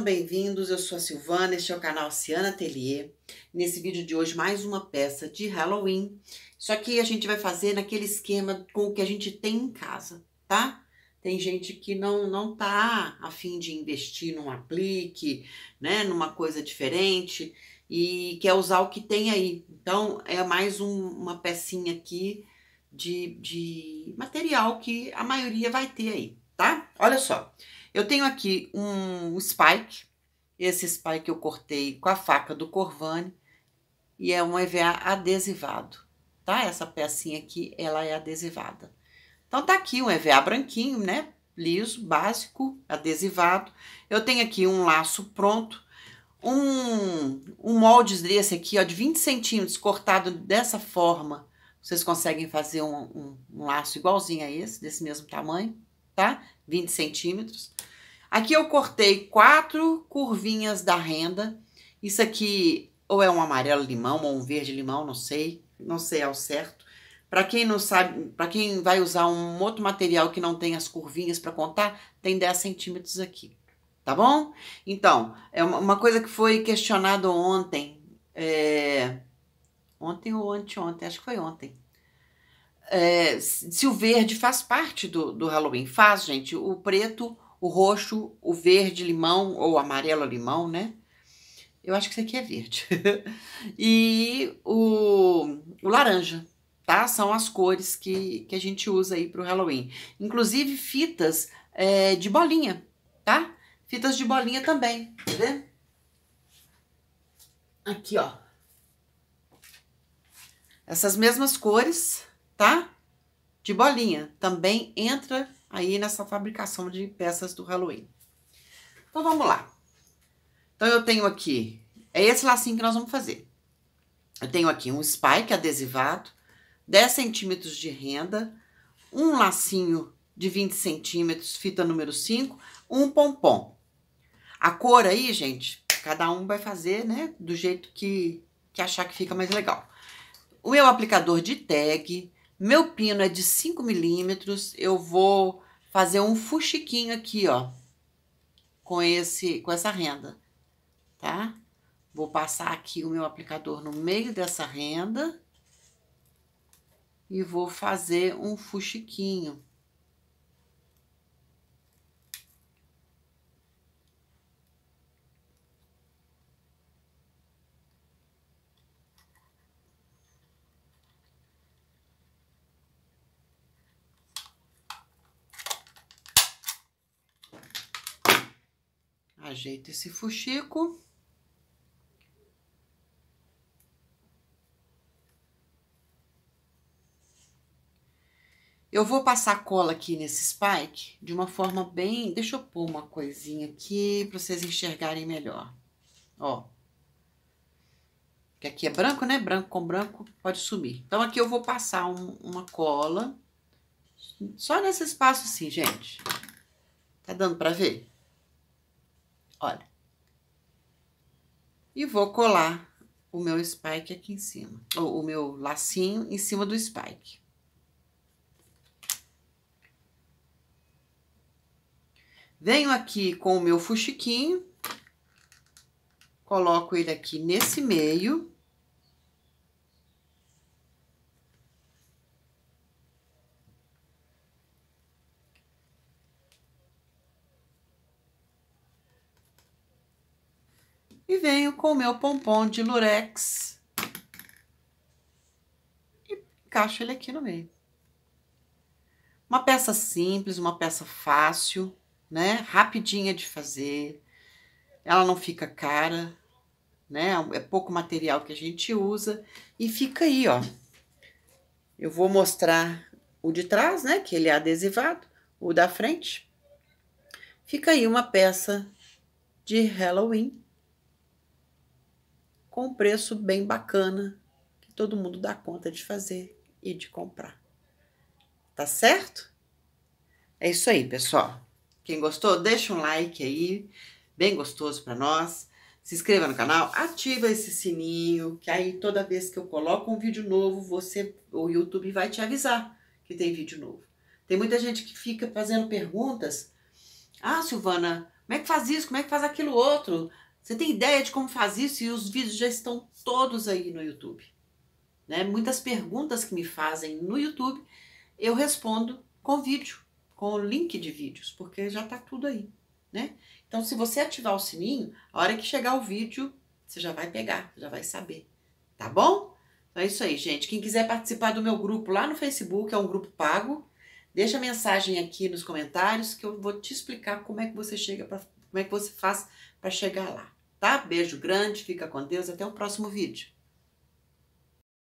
Sejam bem-vindos, eu sou a Silvana, este é o canal Ciana Atelier. Nesse vídeo de hoje, mais uma peça de Halloween, só que a gente vai fazer naquele esquema com o que a gente tem em casa, tá? Tem gente que não, não tá afim de investir num aplique, né, numa coisa diferente e quer usar o que tem aí. Então, é mais um, uma pecinha aqui de, de material que a maioria vai ter aí, tá? Olha só. Olha só. Eu tenho aqui um spike, esse spike eu cortei com a faca do Corvane e é um EVA adesivado, tá? Essa pecinha aqui, ela é adesivada. Então tá aqui um EVA branquinho, né? Liso, básico, adesivado. Eu tenho aqui um laço pronto, um, um molde desse aqui, ó, de 20 centímetros, cortado dessa forma. Vocês conseguem fazer um, um, um laço igualzinho a esse, desse mesmo tamanho, tá? 20 centímetros. Aqui eu cortei quatro curvinhas da renda. Isso aqui ou é um amarelo limão ou um verde limão, não sei, não sei ao certo. Para quem não sabe, para quem vai usar um outro material que não tem as curvinhas para contar, tem 10 centímetros aqui, tá bom? Então, é uma coisa que foi questionado ontem, é... ontem ou anteontem, acho que foi ontem. É, se o verde faz parte do, do Halloween. Faz, gente. O preto, o roxo, o verde limão ou amarelo limão, né? Eu acho que isso aqui é verde. e o, o, laranja, tá? São as cores que, que a gente usa aí pro Halloween. Inclusive fitas é, de bolinha, tá? Fitas de bolinha também, tá vendo? Aqui, ó. Essas mesmas cores, tá? De bolinha. Também entra aí nessa fabricação de peças do Halloween. Então, vamos lá. Então, eu tenho aqui, é esse lacinho que nós vamos fazer. Eu tenho aqui um spike adesivado, 10 centímetros de renda, um lacinho de 20 centímetros, fita número 5, um pompom. A cor aí, gente, cada um vai fazer, né, do jeito que, que achar que fica mais legal. O meu aplicador de tag, meu pino é de 5 milímetros, eu vou fazer um fuxiquinho aqui, ó, com, esse, com essa renda, tá? Vou passar aqui o meu aplicador no meio dessa renda e vou fazer um fuxiquinho. ajeita esse fuxico. Eu vou passar cola aqui nesse spike de uma forma bem... Deixa eu pôr uma coisinha aqui para vocês enxergarem melhor. Ó. Que aqui é branco, né? Branco com branco pode sumir. Então, aqui eu vou passar um, uma cola. Só nesse espaço assim, gente. Tá dando para ver? olha. E vou colar o meu spike aqui em cima, ou o meu lacinho em cima do spike. Venho aqui com o meu fuxiquinho, coloco ele aqui nesse meio. E venho com o meu pompom de lurex. E encaixo ele aqui no meio. Uma peça simples, uma peça fácil, né? Rapidinha de fazer. Ela não fica cara, né? É pouco material que a gente usa. E fica aí, ó. Eu vou mostrar o de trás, né? Que ele é adesivado. O da frente. Fica aí uma peça de Halloween com um preço bem bacana que todo mundo dá conta de fazer e de comprar. Tá certo? É isso aí, pessoal. Quem gostou, deixa um like aí, bem gostoso para nós. Se inscreva no canal, ativa esse sininho, que aí toda vez que eu coloco um vídeo novo, você o YouTube vai te avisar que tem vídeo novo. Tem muita gente que fica fazendo perguntas. Ah, Silvana, como é que faz isso? Como é que faz aquilo outro? Você tem ideia de como faz isso? E os vídeos já estão todos aí no YouTube. Né? Muitas perguntas que me fazem no YouTube, eu respondo com vídeo, com o link de vídeos, porque já está tudo aí. Né? Então, se você ativar o sininho, a hora que chegar o vídeo, você já vai pegar, já vai saber. Tá bom? Então é isso aí, gente. Quem quiser participar do meu grupo lá no Facebook, é um grupo pago. Deixa a mensagem aqui nos comentários que eu vou te explicar como é que você chega para como é que você faz para chegar lá? Tá? Beijo grande, fica com Deus, até o próximo vídeo.